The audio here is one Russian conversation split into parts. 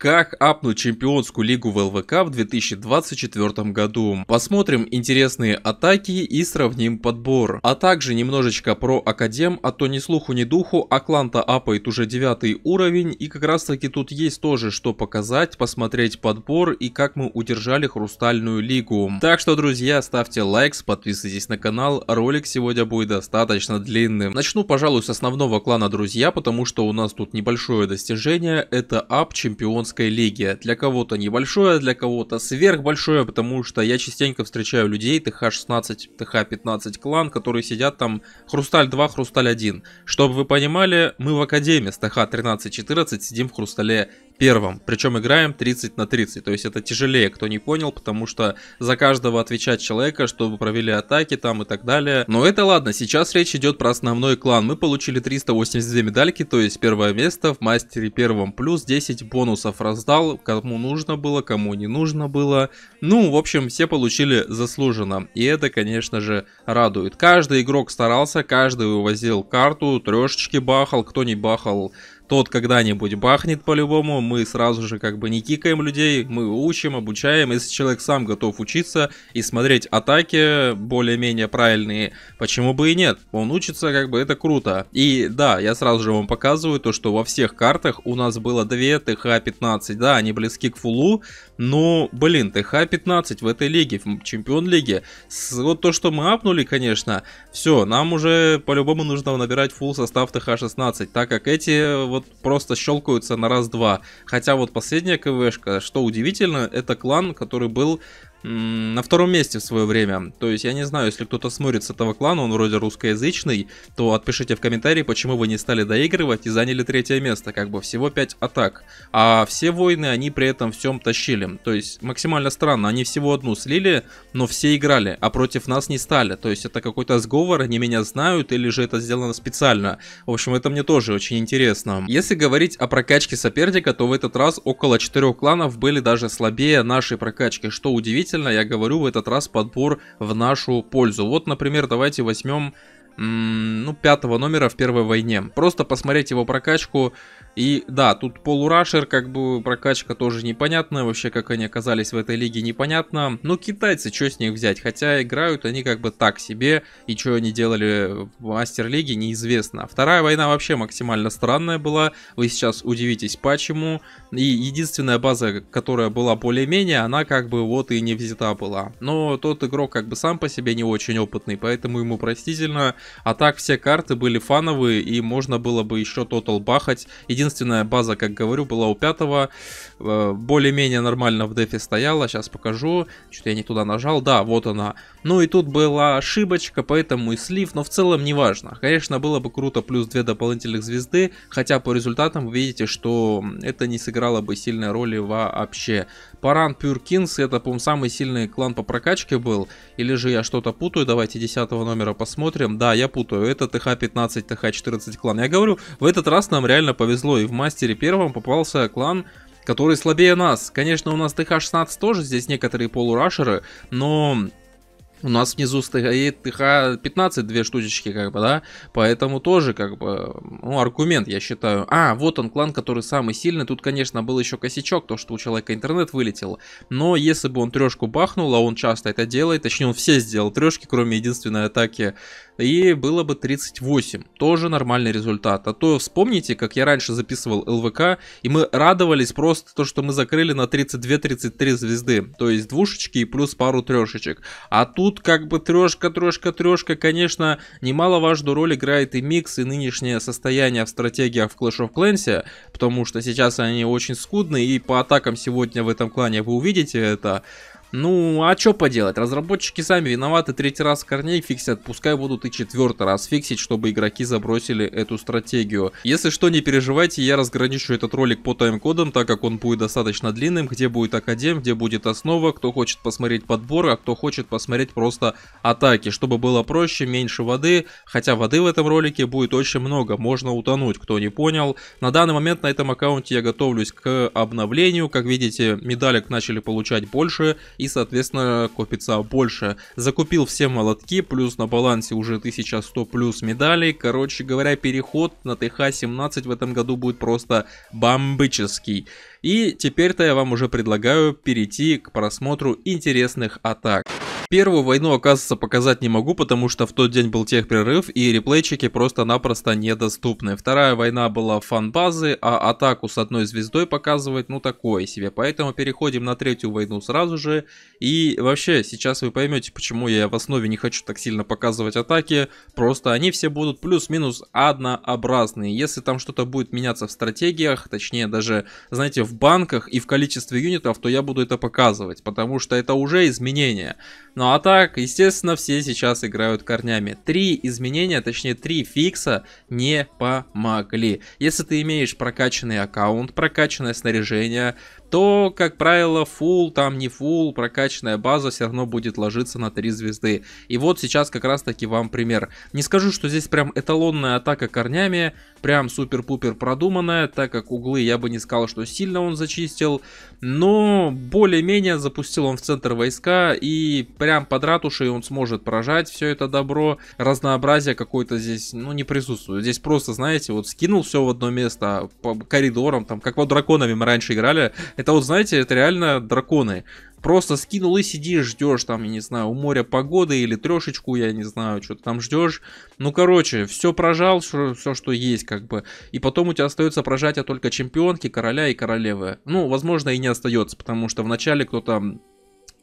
Как апнуть чемпионскую лигу в ЛВК в 2024 году? Посмотрим интересные атаки и сравним подбор. А также немножечко про Академ, а то ни слуху ни духу, Акланта апает уже 9 уровень. И как раз таки тут есть тоже что показать, посмотреть подбор и как мы удержали Хрустальную лигу. Так что, друзья, ставьте лайк, подписывайтесь на канал, ролик сегодня будет достаточно длинным. Начну, пожалуй, с основного клана, друзья, потому что у нас тут небольшое достижение, это ап чемпионского Чемпионской лиге. Для кого-то небольшое, для кого-то сверхбольшое, потому что я частенько встречаю людей ТХ-16, ТХ-15 клан, которые сидят там Хрусталь-2, Хрусталь-1. Чтобы вы понимали, мы в Академии с ТХ-13-14 сидим в Хрустале первом. Причем играем 30 на 30. То есть это тяжелее, кто не понял, потому что за каждого отвечать человека, чтобы провели атаки там и так далее. Но это ладно, сейчас речь идет про основной клан. Мы получили 382 медальки, то есть первое место в мастере первом. Плюс 10 бонусов раздал, кому нужно было, кому не нужно было. Ну, в общем, все получили заслуженно. И это, конечно же, радует. Каждый игрок старался, каждый вывозил карту, трешечки бахал, кто не бахал, тот когда-нибудь бахнет по-любому, мы сразу же как бы не кикаем людей, мы учим, обучаем. Если человек сам готов учиться и смотреть атаки более-менее правильные, почему бы и нет? Он учится, как бы это круто. И да, я сразу же вам показываю то, что во всех картах у нас было 2 ТХ-15, да, они близки к фулу, но, блин, ТХ-15 в этой лиге, в чемпион лиги, вот то, что мы апнули, конечно, все, нам уже по-любому нужно набирать фул состав ТХ-16, так как эти вот вот просто щелкаются на раз-два. Хотя вот последняя КВшка, что удивительно, это клан, который был на втором месте в свое время. То есть я не знаю, если кто-то смотрит с этого клана, он вроде русскоязычный, то отпишите в комментарии, почему вы не стали доигрывать и заняли третье место. Как бы всего 5 атак. А все войны они при этом всем тащили. То есть максимально странно, они всего одну слили, но все играли, а против нас не стали. То есть это какой-то сговор, они меня знают или же это сделано специально. В общем, это мне тоже очень интересно. Если говорить о прокачке соперника, то в этот раз около 4 кланов были даже слабее нашей прокачки, что удивительно исключительно, я говорю, в этот раз подбор в нашу пользу. Вот, например, давайте возьмем, ну, пятого номера в первой войне. Просто посмотреть его прокачку, и да, тут полурашер, как бы прокачка тоже непонятная, вообще как они оказались в этой лиге непонятно. Но ну, китайцы, что с них взять? Хотя играют они как бы так себе, и что они делали в мастер-лиге, неизвестно. Вторая война вообще максимально странная была, вы сейчас удивитесь почему. И единственная база, которая была более-менее, она как бы вот и не взята была. Но тот игрок как бы сам по себе не очень опытный, поэтому ему простительно. А так все карты были фановые, и можно было бы еще тотал бахать. Единственное Единственная база, как говорю, была у пятого. Э, более-менее нормально в дефе стояла. Сейчас покажу. Что-то я не туда нажал. Да, вот она. Ну и тут была ошибочка, поэтому и слив. Но в целом не важно. Конечно, было бы круто плюс две дополнительных звезды. Хотя по результатам вы видите, что это не сыграло бы сильной роли вообще. Паран Пюркинс, это, по моему самый сильный клан по прокачке был. Или же я что-то путаю, давайте 10 номера посмотрим. Да, я путаю, это ТХ-15, ТХ-14 клан. Я говорю, в этот раз нам реально повезло, и в мастере первом попался клан который слабее нас. Конечно, у нас ТХ-16 тоже, здесь некоторые полурашеры, но у нас внизу стоит ТХ-15, две штучечки, как бы, да? Поэтому тоже, как бы, ну, аргумент, я считаю. А, вот он, клан, который самый сильный. Тут, конечно, был еще косячок, то, что у человека интернет вылетел. Но если бы он трешку бахнул, а он часто это делает, точнее, он все сделал трешки, кроме единственной атаки и было бы 38. Тоже нормальный результат. А то вспомните, как я раньше записывал ЛВК, и мы радовались просто то, что мы закрыли на 32-33 звезды. То есть двушечки и плюс пару трешечек. А тут как бы трешка, трешка, трешка, конечно, немаловажную роль играет и микс, и нынешнее состояние в стратегиях в Clash of Clans, потому что сейчас они очень скудны, и по атакам сегодня в этом клане вы увидите это. Ну, а что поделать, разработчики сами виноваты, третий раз корней фиксят, пускай будут и четвертый раз фиксить, чтобы игроки забросили эту стратегию. Если что, не переживайте, я разграничу этот ролик по тайм-кодам, так как он будет достаточно длинным, где будет академ, где будет основа, кто хочет посмотреть подбор, а кто хочет посмотреть просто атаки, чтобы было проще, меньше воды, хотя воды в этом ролике будет очень много, можно утонуть, кто не понял. На данный момент на этом аккаунте я готовлюсь к обновлению, как видите, медалек начали получать больше, и, соответственно, копится больше. Закупил все молотки, плюс на балансе уже 1100 плюс медалей. Короче говоря, переход на ТХ-17 в этом году будет просто бомбический. И теперь-то я вам уже предлагаю перейти к просмотру интересных атак. Первую войну, оказывается, показать не могу, потому что в тот день был техперерыв, и реплейчики просто-напросто недоступны. Вторая война была фан-базы, а атаку с одной звездой показывать, ну, такое себе. Поэтому переходим на третью войну сразу же. И вообще, сейчас вы поймете, почему я в основе не хочу так сильно показывать атаки. Просто они все будут плюс-минус однообразные. Если там что-то будет меняться в стратегиях, точнее даже, знаете, в банках и в количестве юнитов, то я буду это показывать, потому что это уже изменения. Ну а так, естественно, все сейчас играют корнями. Три изменения, точнее три фикса не помогли. Если ты имеешь прокачанный аккаунт, прокачанное снаряжение, то, как правило, full, там не full, прокачанная база все равно будет ложиться на 3 звезды. И вот сейчас как раз таки вам пример. Не скажу, что здесь прям эталонная атака корнями, прям супер-пупер продуманная, так как углы я бы не сказал, что сильно он зачистил, но более-менее запустил он в центр войска и прям под ратушей он сможет поражать все это добро. Разнообразие какое-то здесь, ну, не присутствует. Здесь просто, знаете, вот скинул все в одно место а по коридорам, там, как вот драконами мы раньше играли, это вот, знаете, это реально драконы. Просто скинул и сидишь, ждешь там, я не знаю, у моря погоды или трешечку, я не знаю, что-то там ждешь. Ну, короче, все прожал, все, что есть, как бы. И потом у тебя остается прожатие только чемпионки, короля и королевы. Ну, возможно, и не остается, потому что вначале кто-то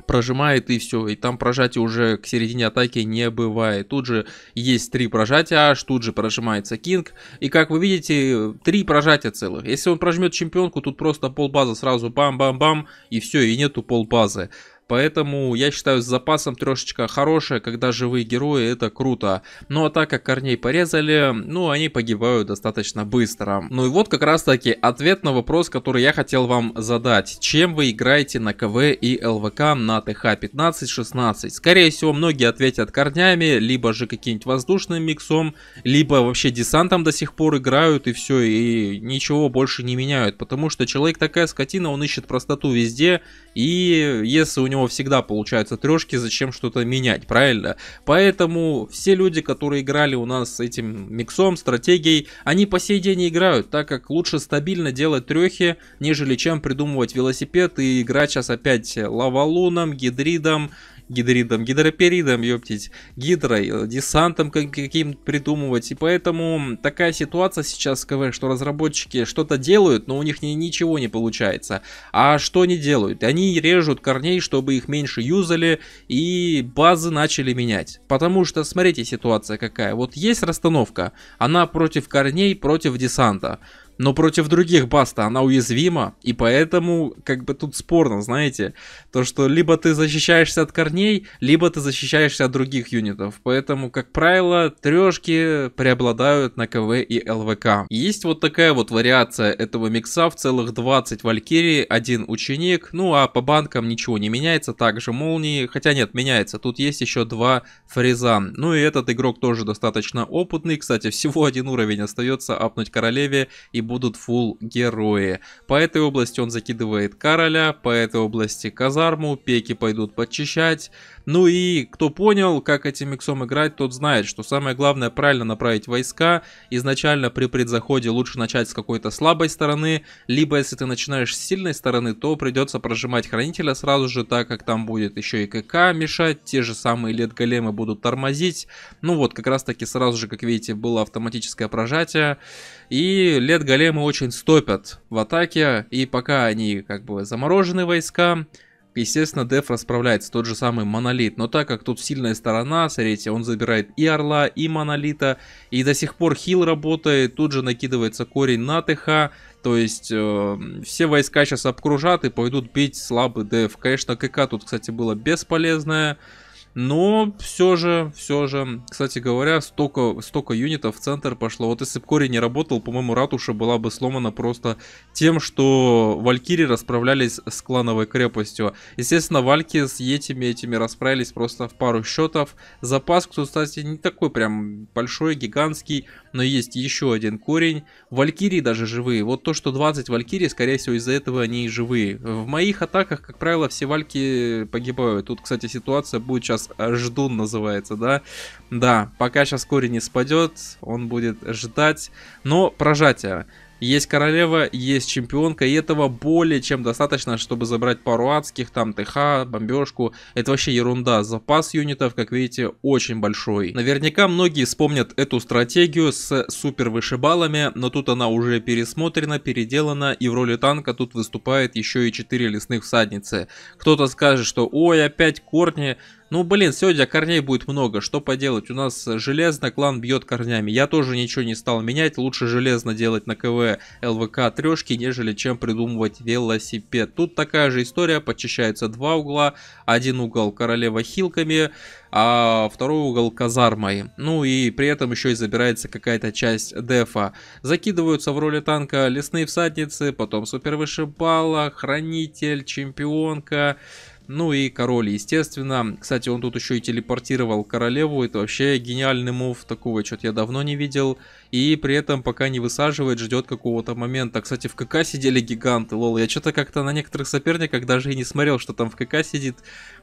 прожимает и все. И там прожатия уже к середине атаки не бывает. Тут же есть три прожатия аж, тут же прожимается кинг. И как вы видите, три прожатия целых. Если он прожмет чемпионку, тут просто полбазы сразу бам-бам-бам и все, и нету полбазы. Поэтому я считаю с запасом трешечка хорошая, когда живые герои, это круто. Ну а так как корней порезали, ну они погибают достаточно быстро. Ну и вот как раз таки ответ на вопрос, который я хотел вам задать. Чем вы играете на КВ и ЛВК на ТХ 15-16? Скорее всего многие ответят корнями, либо же каким-нибудь воздушным миксом, либо вообще десантом до сих пор играют и все, и ничего больше не меняют. Потому что человек такая скотина, он ищет простоту везде, и если у него него всегда получаются трешки, зачем что-то менять, правильно? Поэтому все люди, которые играли у нас с этим миксом, стратегией, они по сей день играют, так как лучше стабильно делать трехи, нежели чем придумывать велосипед и играть сейчас опять лавалуном, гидридом, гидридом, гидроперидом, ёптить, гидро, э, десантом каким придумывать. И поэтому такая ситуация сейчас в КВ, что разработчики что-то делают, но у них ничего не получается. А что они делают? Они режут корней, чтобы их меньше юзали и базы начали менять. Потому что, смотрите, ситуация какая. Вот есть расстановка, она против корней, против десанта но против других Баста она уязвима, и поэтому как бы тут спорно, знаете, то, что либо ты защищаешься от корней, либо ты защищаешься от других юнитов, поэтому, как правило, трешки преобладают на КВ и ЛВК. Есть вот такая вот вариация этого микса в целых 20 валькирий, один ученик, ну а по банкам ничего не меняется, также молнии, хотя нет, меняется, тут есть еще два фреза, ну и этот игрок тоже достаточно опытный, кстати, всего один уровень остается апнуть королеве и будут фул герои. По этой области он закидывает короля, по этой области казарму, пеки пойдут подчищать. Ну и кто понял, как этим миксом играть, тот знает, что самое главное правильно направить войска. Изначально при предзаходе лучше начать с какой-то слабой стороны, либо если ты начинаешь с сильной стороны, то придется прожимать хранителя сразу же, так как там будет еще и КК мешать, те же самые лет големы будут тормозить. Ну вот, как раз таки сразу же, как видите, было автоматическое прожатие. И лет големы очень стопят в атаке, и пока они как бы заморожены войска, Естественно, Деф расправляется тот же самый Монолит, но так как тут сильная сторона, смотрите, он забирает и Орла, и Монолита, и до сих пор хил работает, тут же накидывается корень на ТХ, то есть э, все войска сейчас обкружат и пойдут бить слабый деф. Конечно, КК тут, кстати, было бесполезное. Но все же, все же, кстати говоря, столько, столько юнитов в центр пошло. Вот если бы Кори не работал, по-моему, ратуша была бы сломана просто тем, что валькири расправлялись с клановой крепостью. Естественно, вальки с этими этими расправились просто в пару счетов. Запас, кстати, не такой прям большой, гигантский, но есть еще один корень. Валькирии даже живые. Вот то, что 20 валькирий, скорее всего, из-за этого они и живые. В моих атаках, как правило, все вальки погибают. Тут, кстати, ситуация будет сейчас ждун называется, да? Да, пока сейчас корень не спадет, он будет ждать. Но прожатие. Есть королева, есть чемпионка, и этого более чем достаточно, чтобы забрать пару адских, там ТХ, бомбежку. Это вообще ерунда. Запас юнитов, как видите, очень большой. Наверняка многие вспомнят эту стратегию с супер вышибалами, но тут она уже пересмотрена, переделана, и в роли танка тут выступает еще и 4 лесных всадницы. Кто-то скажет, что ой, опять корни, ну, блин, сегодня корней будет много, что поделать. У нас железно клан бьет корнями. Я тоже ничего не стал менять. Лучше железно делать на КВ ЛВК трешки, нежели чем придумывать велосипед. Тут такая же история. Почищаются два угла. Один угол королева хилками, а второй угол казармой. Ну и при этом еще и забирается какая-то часть дефа. Закидываются в роли танка лесные всадницы, потом супер вышибала, хранитель, чемпионка... Ну и король, естественно. Кстати, он тут еще и телепортировал королеву. Это вообще гениальный мув. Такого что-то я давно не видел и при этом пока не высаживает, ждет какого-то момента. Кстати, в КК сидели гиганты, лол. Я что-то как-то на некоторых соперниках даже и не смотрел, что там в КК сидит.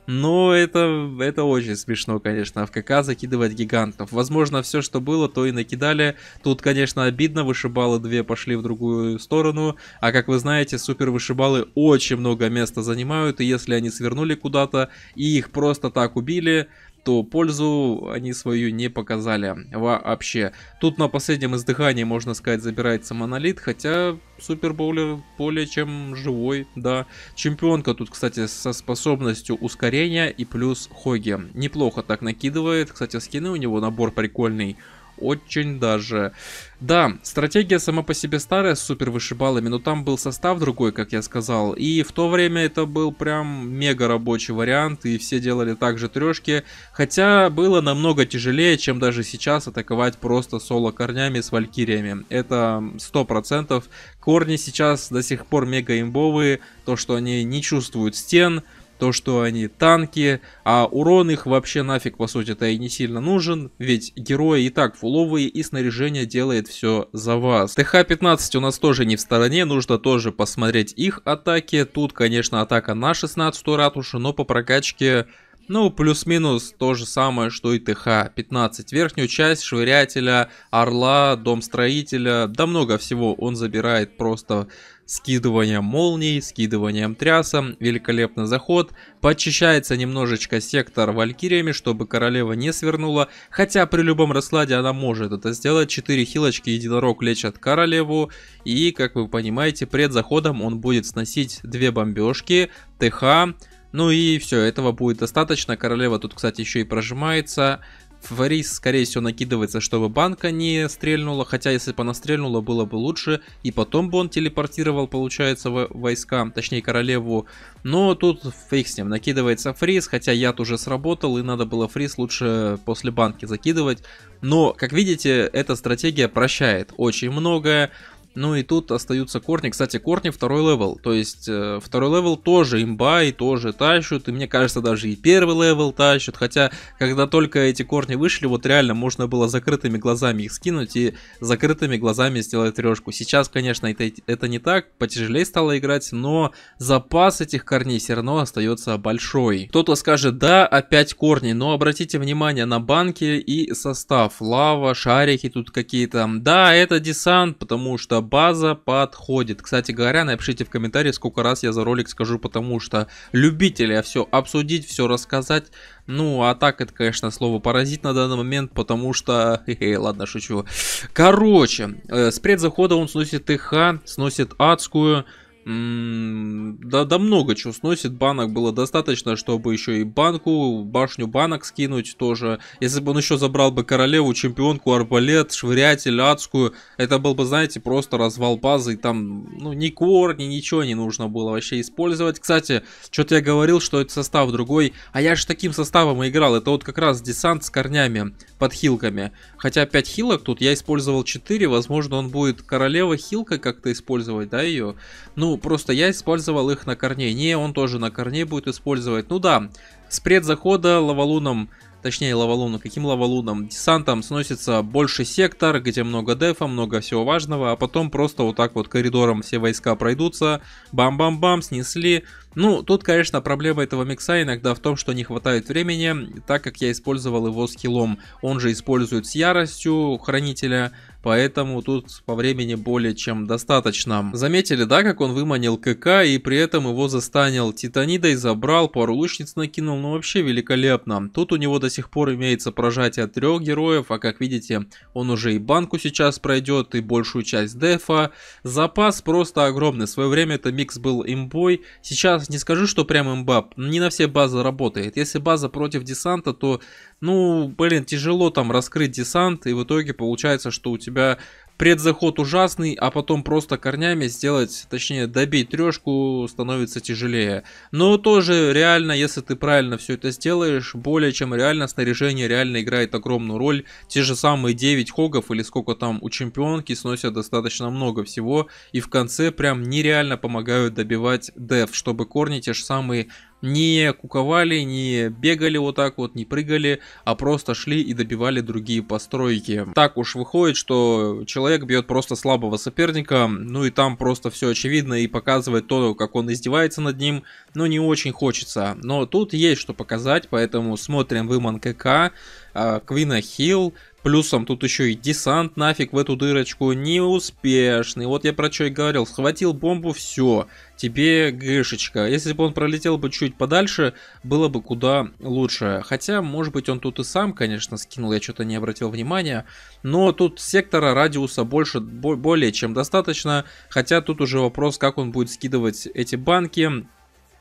Но это, это очень смешно, конечно. А в КК закидывать гигантов. Возможно, все, что было, то и накидали. Тут, конечно, обидно. Вышибалы две пошли в другую сторону. А как вы знаете, супер вышибалы очень много места занимают. И если они свернули куда-то и их просто так убили, то пользу они свою не показали вообще. Тут на последнем издыхании, можно сказать, забирается монолит, хотя супербоулер более чем живой, да. Чемпионка тут, кстати, со способностью ускорения и плюс Хоги. Неплохо так накидывает, кстати, скины у него набор прикольный. Очень даже. Да, стратегия сама по себе старая с супер вышибалами, но там был состав другой, как я сказал. И в то время это был прям мега рабочий вариант, и все делали также трешки. Хотя было намного тяжелее, чем даже сейчас атаковать просто соло корнями с валькириями. Это 100%. Корни сейчас до сих пор мега имбовые, то что они не чувствуют стен, то, что они танки, а урон их вообще нафиг по сути-то и не сильно нужен, ведь герои и так фуловые и снаряжение делает все за вас. ТХ-15 у нас тоже не в стороне, нужно тоже посмотреть их атаки, тут конечно атака на 16 ратушу, но по прокачке... Ну, плюс-минус то же самое, что и ТХ-15. Верхнюю часть швырятеля, орла, дом строителя, да много всего он забирает просто скидыванием молний, скидыванием трясом, великолепный заход. почищается немножечко сектор валькириями, чтобы королева не свернула, хотя при любом раскладе она может это сделать. 4 хилочки единорог лечат королеву, и как вы понимаете, пред заходом он будет сносить 2 бомбежки, ТХ, ну и все, этого будет достаточно. Королева тут, кстати, еще и прожимается. Фаворит, скорее всего, накидывается, чтобы банка не стрельнула, хотя если бы она стрельнула, было бы лучше. И потом бы он телепортировал, получается, войска, точнее королеву. Но тут фиг с ним, накидывается фриз, хотя яд уже сработал, и надо было фриз лучше после банки закидывать. Но, как видите, эта стратегия прощает очень многое. Ну и тут остаются корни. Кстати, корни второй левел. То есть э, второй левел тоже имба и тоже тащут. И мне кажется, даже и первый левел тащат. Хотя, когда только эти корни вышли, вот реально можно было закрытыми глазами их скинуть и закрытыми глазами сделать трешку. Сейчас, конечно, это, это не так. Потяжелее стало играть, но запас этих корней все равно остается большой. Кто-то скажет, да, опять корни. Но обратите внимание на банки и состав. Лава, шарики тут какие-то. Да, это десант, потому что база подходит. Кстати говоря, напишите в комментарии, сколько раз я за ролик скажу, потому что любителя все обсудить, все рассказать. Ну, а так это, конечно, слово паразит на данный момент, потому что... Хе -хе, ладно, шучу. Короче, э, спред захода он сносит ТХ, сносит адскую... Да, да много чего сносит, банок было достаточно, чтобы еще и банку, башню банок скинуть тоже. Если бы он еще забрал бы королеву, чемпионку, арбалет, швырятель, адскую, это был бы, знаете, просто развал базы, и там, ну, ни корни, ничего не нужно было вообще использовать. Кстати, что-то я говорил, что это состав другой, а я же таким составом и играл, это вот как раз десант с корнями, под хилками. Хотя 5 хилок тут я использовал 4, возможно, он будет королева хилка как-то использовать, да, ее? Ну, ну, просто я использовал их на корне, Не, он тоже на корне будет использовать. Ну да, с захода лавалуном, точнее лавалуном, каким лавалуном? Десантом сносится больше сектор, где много дефа, много всего важного, а потом просто вот так вот коридором все войска пройдутся, бам-бам-бам, снесли. Ну, тут, конечно, проблема этого микса иногда в том, что не хватает времени, так как я использовал его скиллом. Он же использует с яростью хранителя, поэтому тут по времени более чем достаточно. Заметили, да, как он выманил КК и при этом его застанил Титанидой, забрал, пару лучниц накинул, ну вообще великолепно. Тут у него до сих пор имеется прожатие трех героев, а как видите, он уже и банку сейчас пройдет, и большую часть дефа. Запас просто огромный, в свое время это микс был имбой, сейчас не скажу, что прям имбаб, не на все базы работает. Если база против десанта, то ну, блин, тяжело там раскрыть десант, и в итоге получается, что у тебя предзаход ужасный, а потом просто корнями сделать, точнее добить трешку становится тяжелее. Но тоже реально, если ты правильно все это сделаешь, более чем реально снаряжение реально играет огромную роль. Те же самые 9 хогов или сколько там у чемпионки сносят достаточно много всего и в конце прям нереально помогают добивать деф, чтобы корни те же самые не куковали, не бегали вот так вот, не прыгали, а просто шли и добивали другие постройки. Так уж выходит, что человек бьет просто слабого соперника, ну и там просто все очевидно и показывает то, как он издевается над ним, ну не очень хочется. Но тут есть что показать, поэтому смотрим Выман КК, а, Квина Хилл, Плюсом тут еще и десант нафиг в эту дырочку неуспешный. Вот я про что и говорил. Схватил бомбу, все. Тебе гышечка. Если бы он пролетел бы чуть подальше, было бы куда лучше. Хотя, может быть, он тут и сам, конечно, скинул. Я что-то не обратил внимания. Но тут сектора радиуса больше, более чем достаточно. Хотя тут уже вопрос, как он будет скидывать эти банки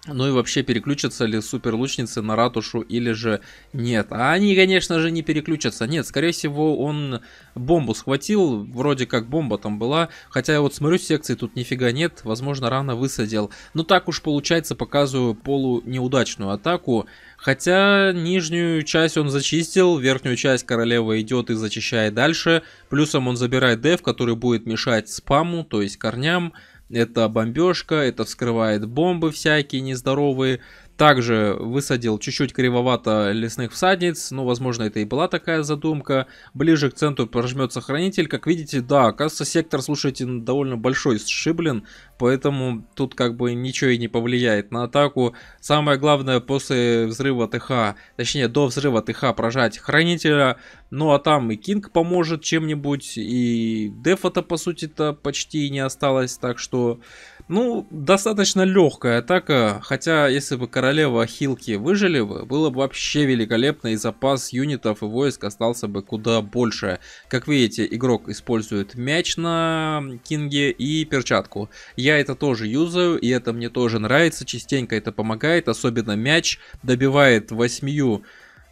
ну и вообще переключатся ли суперлучницы на ратушу или же нет. А они, конечно же, не переключатся. Нет, скорее всего, он бомбу схватил. Вроде как бомба там была. Хотя я вот смотрю, секции тут нифига нет. Возможно, рано высадил. Но ну, так уж получается, показываю полу неудачную атаку. Хотя нижнюю часть он зачистил. Верхнюю часть королева идет и зачищает дальше. Плюсом он забирает деф, который будет мешать спаму, то есть корням это бомбежка, это вскрывает бомбы всякие нездоровые, также высадил чуть-чуть кривовато лесных всадниц, ну, возможно, это и была такая задумка. Ближе к центру прожмется хранитель. Как видите, да, кажется, сектор, слушайте, ну, довольно большой сшиблен, поэтому тут как бы ничего и не повлияет на атаку. Самое главное, после взрыва ТХ, точнее, до взрыва ТХ прожать хранителя, ну, а там и Кинг поможет чем-нибудь, и дефа-то, по сути-то, почти не осталось, так что... Ну, достаточно легкая атака, хотя если бы королева Хилки выжили бы, было бы вообще великолепно и запас юнитов и войск остался бы куда больше. Как видите, игрок использует мяч на Кинге и перчатку. Я это тоже юзаю, и это мне тоже нравится, частенько это помогает, особенно мяч добивает восьмию 8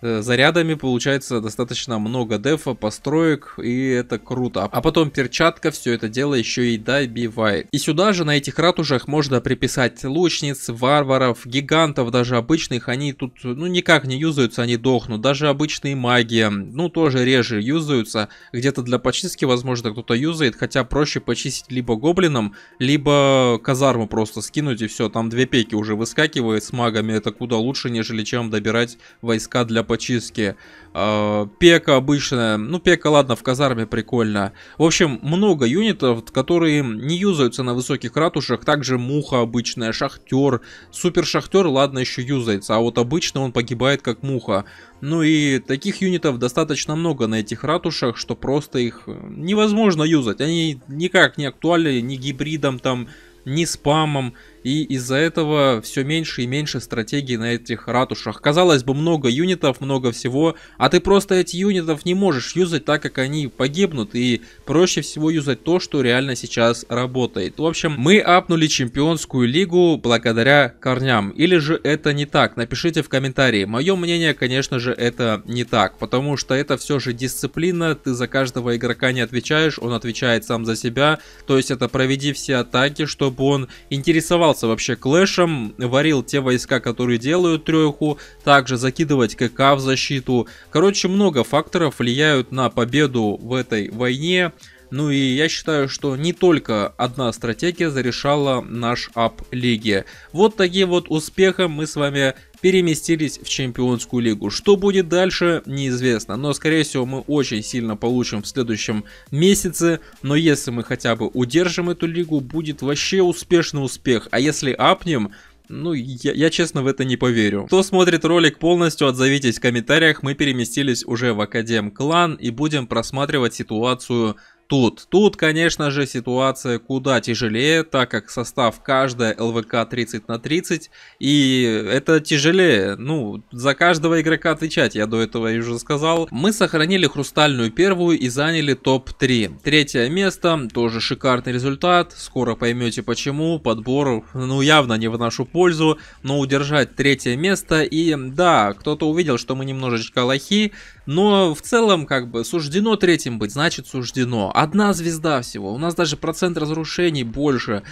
Э, зарядами получается достаточно много дефа, построек, и это круто. А потом перчатка все это дело еще и добивает. И сюда же на этих ратушах можно приписать лучниц, варваров, гигантов, даже обычных. Они тут ну никак не юзаются, они дохнут. Даже обычные маги, ну тоже реже юзаются. Где-то для почистки, возможно, кто-то юзает, хотя проще почистить либо гоблином, либо казарму просто скинуть и все. Там две пеки уже выскакивает с магами, это куда лучше, нежели чем добирать войска для Почистки, а, Пека обычная. Ну, пека, ладно, в казарме прикольно. В общем, много юнитов, которые не юзаются на высоких ратушах. Также муха обычная, шахтер. Супер шахтер, ладно, еще юзается. А вот обычно он погибает как муха. Ну и таких юнитов достаточно много на этих ратушах, что просто их э, невозможно юзать. Они никак не актуальны ни гибридом там, ни спамом. И из-за этого все меньше и меньше стратегий на этих ратушах. Казалось бы, много юнитов, много всего, а ты просто эти юнитов не можешь юзать, так как они погибнут, и проще всего юзать то, что реально сейчас работает. В общем, мы апнули чемпионскую лигу благодаря корням. Или же это не так? Напишите в комментарии. Мое мнение, конечно же, это не так, потому что это все же дисциплина, ты за каждого игрока не отвечаешь, он отвечает сам за себя, то есть это проведи все атаки, чтобы он интересовался увлекался вообще клэшем, варил те войска, которые делают треху, также закидывать КК в защиту. Короче, много факторов влияют на победу в этой войне. Ну и я считаю, что не только одна стратегия зарешала наш ап лиги. Вот таким вот успехом мы с вами переместились в чемпионскую лигу. Что будет дальше, неизвестно, но скорее всего мы очень сильно получим в следующем месяце, но если мы хотя бы удержим эту лигу, будет вообще успешный успех, а если апнем, ну, я, я честно в это не поверю. Кто смотрит ролик полностью, отзовитесь в комментариях. Мы переместились уже в Академ Клан и будем просматривать ситуацию тут. Тут, конечно же, ситуация куда тяжелее, так как состав каждая ЛВК 30 на 30, и это тяжелее. Ну, за каждого игрока отвечать, я до этого уже сказал. Мы сохранили хрустальную первую и заняли топ-3. Третье место, тоже шикарный результат, скоро поймете почему, подбор, ну, явно не в нашу пользу, но удержать третье место, и да, кто-то увидел, что мы немножечко лохи, но в целом, как бы, суждено третьим быть, значит суждено. Одна звезда всего. У нас даже процент разрушений больше.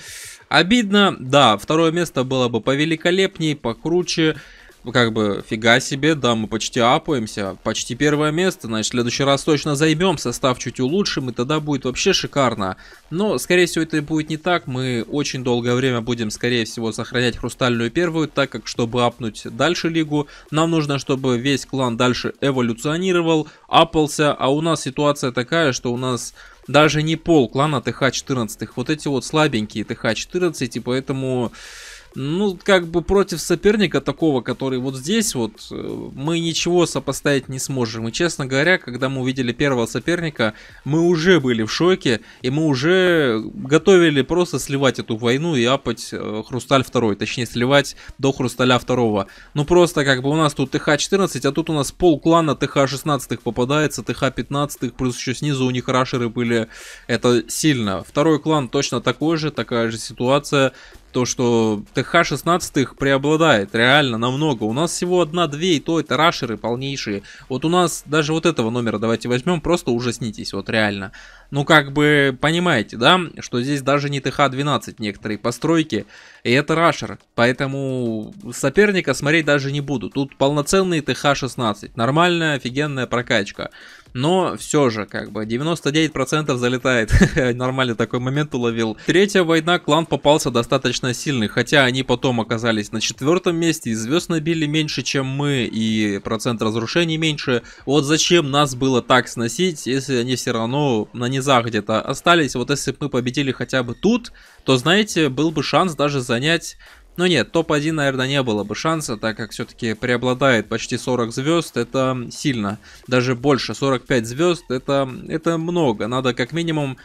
Обидно, да, второе место было бы повеликолепней, покруче. Ну, как бы, фига себе, да, мы почти апаемся, почти первое место, значит, в следующий раз точно займем, состав чуть улучшим, и тогда будет вообще шикарно. Но, скорее всего, это будет не так, мы очень долгое время будем, скорее всего, сохранять хрустальную первую, так как, чтобы апнуть дальше лигу, нам нужно, чтобы весь клан дальше эволюционировал, апался, а у нас ситуация такая, что у нас даже не пол клана ТХ-14, вот эти вот слабенькие ТХ-14, и поэтому... Ну, как бы против соперника такого, который вот здесь вот, э, мы ничего сопоставить не сможем. И, честно говоря, когда мы увидели первого соперника, мы уже были в шоке, и мы уже готовили просто сливать эту войну и апать э, Хрусталь второй, точнее, сливать до Хрусталя второго. Ну, просто как бы у нас тут ТХ-14, а тут у нас пол клана ТХ-16 попадается, ТХ-15, плюс еще снизу у них рашеры были. Это сильно. Второй клан точно такой же, такая же ситуация то, что ТХ-16 преобладает реально намного. У нас всего одна-две, и то это рашеры полнейшие. Вот у нас даже вот этого номера давайте возьмем, просто ужаснитесь, вот реально. Ну, как бы, понимаете, да, что здесь даже не ТХ-12 некоторые постройки, и это рашер, поэтому соперника смотреть даже не буду. Тут полноценный ТХ-16, нормальная, офигенная прокачка. Но все же, как бы, 99% залетает. Нормально такой момент уловил. Третья война клан попался достаточно сильный, хотя они потом оказались на четвертом месте, и звезд набили меньше, чем мы, и процент разрушений меньше. Вот зачем нас было так сносить, если они все равно на не низах где-то остались. Вот если бы мы победили хотя бы тут, то, знаете, был бы шанс даже занять... Ну нет, топ-1, наверное, не было бы шанса, так как все-таки преобладает почти 40 звезд, это сильно. Даже больше, 45 звезд, это, это много. Надо как минимум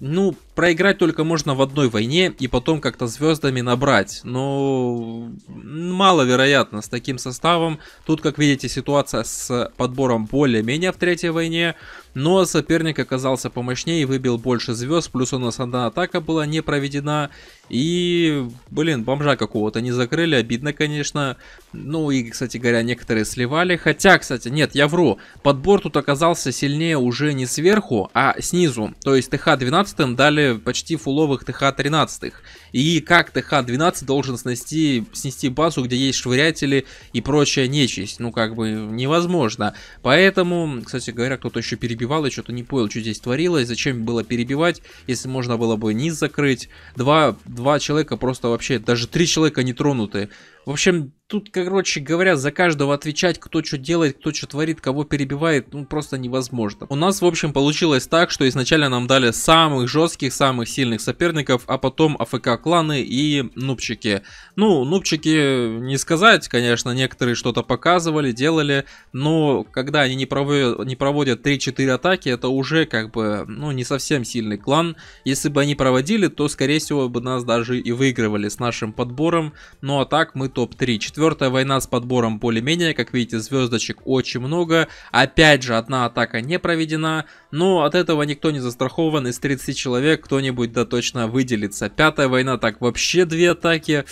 ну, проиграть только можно в одной войне и потом как-то звездами набрать. Но маловероятно с таким составом. Тут, как видите, ситуация с подбором более-менее в третьей войне. Но соперник оказался помощнее и выбил больше звезд. Плюс у нас одна атака была не проведена. И, блин, бомжа какого-то не закрыли. Обидно, конечно. Ну и, кстати говоря, некоторые сливали. Хотя, кстати, нет, я вру. Подбор тут оказался сильнее уже не сверху, а снизу. То есть ТХ-12 дали почти фуловых ТХ-13. И как ТХ-12 должен снести, снести базу, где есть швырятели и прочая нечисть. Ну, как бы невозможно. Поэтому, кстати говоря, кто-то еще перебивал, я что-то не понял, что здесь творилось, зачем было перебивать, если можно было бы низ закрыть. Два, два человека просто вообще, даже три человека не тронуты. В общем, тут, короче говоря, за каждого отвечать, кто что делает, кто что творит, кого перебивает, ну просто невозможно. У нас, в общем, получилось так, что изначально нам дали самых жестких, самых сильных соперников, а потом АФК кланы и нубчики. Ну, нубчики, не сказать, конечно, некоторые что-то показывали, делали, но когда они не, проводят, не проводят 3-4 атаки, это уже как бы, ну, не совсем сильный клан. Если бы они проводили, то, скорее всего, бы нас даже и выигрывали с нашим подбором, ну а так мы топ-3. Четвертая война с подбором более-менее, как видите, звездочек очень много, опять же, одна атака не проведена, но от этого никто не застрахован, из 30 человек кто-нибудь да точно выделится. Пятая война Рейна так вообще две атаки.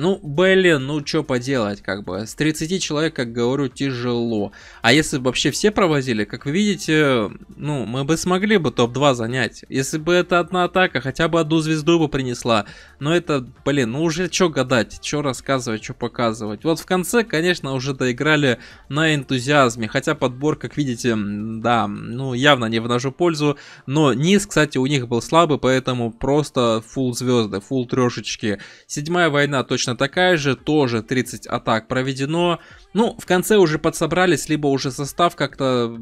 Ну, блин, ну что поделать, как бы. С 30 человек, как говорю, тяжело. А если бы вообще все провозили, как вы видите, ну, мы бы смогли бы топ-2 занять. Если бы это одна атака, хотя бы одну звезду бы принесла. Но это, блин, ну уже что гадать, что рассказывать, что показывать. Вот в конце, конечно, уже доиграли на энтузиазме. Хотя подбор, как видите, да, ну, явно не в нашу пользу. Но низ, кстати, у них был слабый, поэтому просто фул звезды, фул трешечки. Седьмая война точно точно такая же, тоже 30 атак проведено. Ну, в конце уже подсобрались, либо уже состав как-то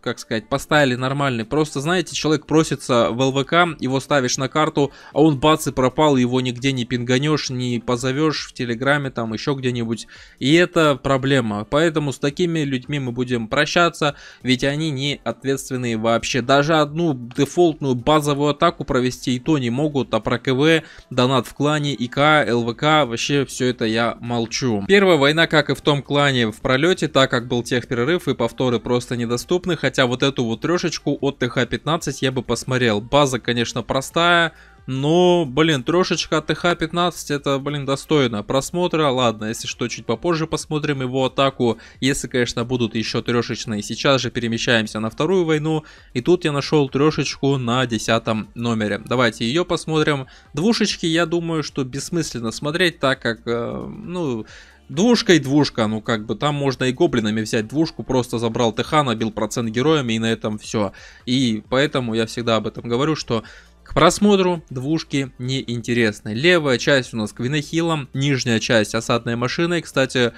как сказать, поставили нормальный. Просто, знаете, человек просится в ЛВК, его ставишь на карту, а он бац и пропал, его нигде не пинганешь, не позовешь в Телеграме, там еще где-нибудь. И это проблема. Поэтому с такими людьми мы будем прощаться, ведь они не ответственные вообще. Даже одну дефолтную базовую атаку провести и то не могут, а про КВ, донат в клане, ИК, ЛВК, вообще все это я молчу. Первая война, как и в том клане, в пролете, так как был тех перерыв и повторы просто недоступны, разные, хотя вот эту вот трешечку от ТХ-15 я бы посмотрел. База, конечно, простая, но, блин, трешечка от ТХ-15, это, блин, достойно просмотра. Ладно, если что, чуть попозже посмотрим его атаку, если, конечно, будут еще трешечные. Сейчас же перемещаемся на вторую войну, и тут я нашел трешечку на десятом номере. Давайте ее посмотрим. Двушечки, я думаю, что бессмысленно смотреть, так как, э, ну Двушка и двушка, ну как бы там можно и гоблинами взять двушку, просто забрал ТХ, набил процент героями и на этом все. И поэтому я всегда об этом говорю, что к просмотру двушки неинтересны. Левая часть у нас квинохилом, нижняя часть осадной машиной, кстати,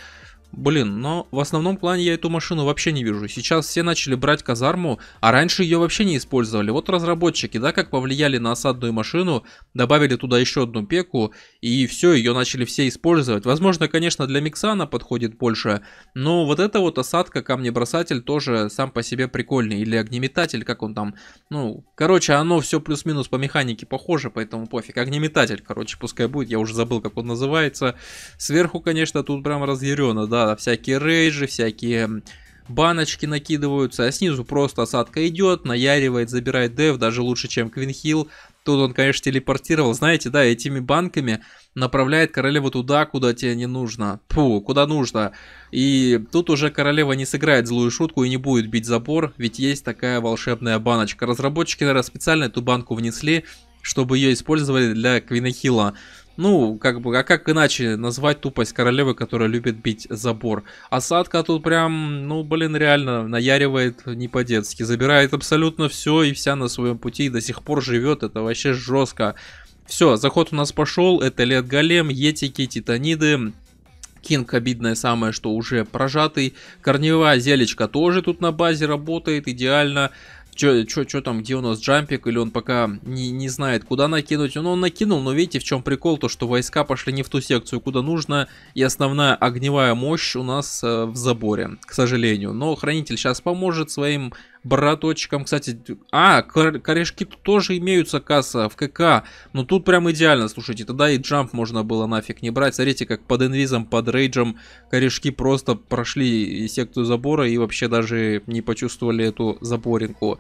Блин, но в основном плане я эту машину вообще не вижу. Сейчас все начали брать казарму, а раньше ее вообще не использовали. Вот разработчики, да, как повлияли на осадную машину, добавили туда еще одну пеку, и все, ее начали все использовать. Возможно, конечно, для микса она подходит больше, но вот эта вот осадка, камнебросатель, тоже сам по себе прикольный. Или огнеметатель, как он там, ну, короче, оно все плюс-минус по механике похоже, поэтому пофиг. Огнеметатель, короче, пускай будет, я уже забыл, как он называется. Сверху, конечно, тут прям разъяренно, да, всякие рейжи всякие баночки накидываются, а снизу просто осадка идет, наяривает, забирает деф, даже лучше, чем Квинхилл. Тут он, конечно, телепортировал, знаете, да, этими банками направляет королеву туда, куда тебе не нужно. Пу, куда нужно. И тут уже королева не сыграет злую шутку и не будет бить забор, ведь есть такая волшебная баночка. Разработчики, наверное, специально эту банку внесли, чтобы ее использовали для Квинахила. Ну, как бы, а как иначе назвать тупость королевы, которая любит бить забор? Осадка тут прям, ну, блин, реально наяривает не по-детски. Забирает абсолютно все и вся на своем пути и до сих пор живет. Это вообще жестко. Все, заход у нас пошел. Это Лет Голем, Етики, Титаниды. Кинг обидное самое, что уже прожатый. Корневая зелечка тоже тут на базе работает идеально. Что, чё, чё там, где у нас джампик, или он пока не, не знает, куда накинуть. Он, ну, он накинул, но видите, в чем прикол, то что войска пошли не в ту секцию, куда нужно, и основная огневая мощь у нас э, в заборе, к сожалению. Но хранитель сейчас поможет своим браточкам. Кстати, а, корешки тут тоже имеются, касса, в КК. Но ну, тут прям идеально, слушайте, тогда и джамп можно было нафиг не брать. Смотрите, как под инвизом, под рейджем корешки просто прошли секцию забора и вообще даже не почувствовали эту заборинку.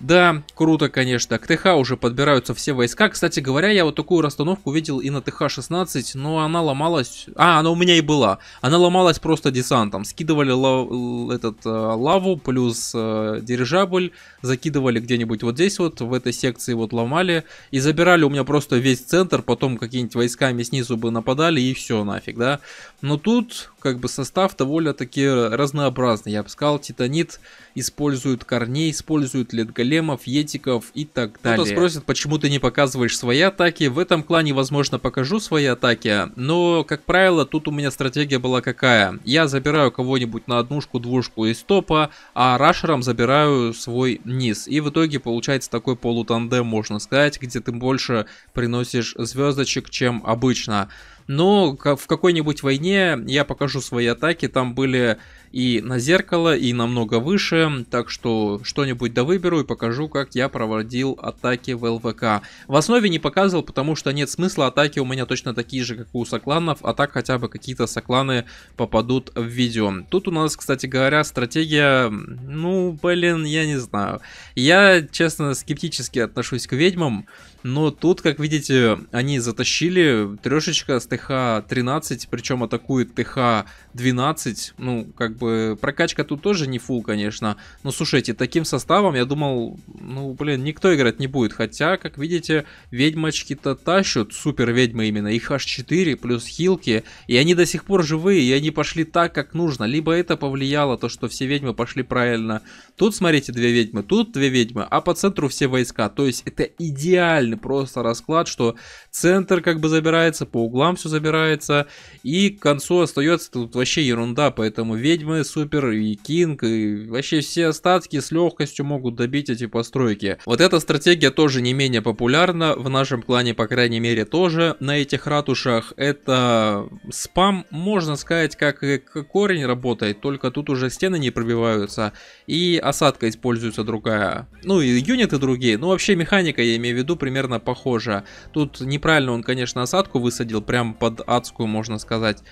Да, круто, конечно. К ТХ уже подбираются все войска. Кстати говоря, я вот такую расстановку видел и на ТХ-16, но она ломалась... А, она у меня и была. Она ломалась просто десантом. Скидывали лав... этот, э, лаву плюс э, дирижабль, закидывали где-нибудь вот здесь вот, в этой секции вот ломали, и забирали у меня просто весь центр, потом какие-нибудь войсками снизу бы нападали, и все нафиг, да. Но тут, как бы, состав довольно-таки разнообразный, я бы сказал. Титанит использует корней, использует летгалит, големов, етиков и так ну, далее. Кто-то спросит, почему ты не показываешь свои атаки. В этом клане, возможно, покажу свои атаки, но, как правило, тут у меня стратегия была какая. Я забираю кого-нибудь на однушку, двушку из топа, а рашером забираю свой низ. И в итоге получается такой полутандем, можно сказать, где ты больше приносишь звездочек, чем обычно. Но в какой-нибудь войне я покажу свои атаки, там были и на зеркало, и намного выше, так что что-нибудь да выберу и покажу, как я проводил атаки в ЛВК. В основе не показывал, потому что нет смысла, атаки у меня точно такие же, как у сокланов, а так хотя бы какие-то сокланы попадут в видео. Тут у нас, кстати говоря, стратегия, ну, блин, я не знаю. Я, честно, скептически отношусь к ведьмам, но тут, как видите, они затащили трешечка с ТХ-13, причем атакует ТХ-12. Ну, как бы прокачка тут тоже не фул, конечно. Но слушайте, таким составом я думал, ну, блин, никто играть не будет. Хотя, как видите, ведьмочки-то тащут, супер ведьмы именно. Их аж 4 плюс хилки. И они до сих пор живые, и они пошли так, как нужно. Либо это повлияло, то, что все ведьмы пошли правильно. Тут, смотрите, две ведьмы, тут две ведьмы, а по центру все войска. То есть это идеально идеальный просто расклад, что центр как бы забирается, по углам все забирается, и к концу остается тут вообще ерунда, поэтому ведьмы, супер, и кинг, и вообще все остатки с легкостью могут добить эти постройки. Вот эта стратегия тоже не менее популярна, в нашем клане, по крайней мере, тоже на этих ратушах. Это спам, можно сказать, как и корень работает, только тут уже стены не пробиваются, и осадка используется другая. Ну и юниты другие, ну вообще механика, я имею в виду, примерно примерно похожа. Тут неправильно он, конечно, осадку высадил, прям под адскую, можно сказать.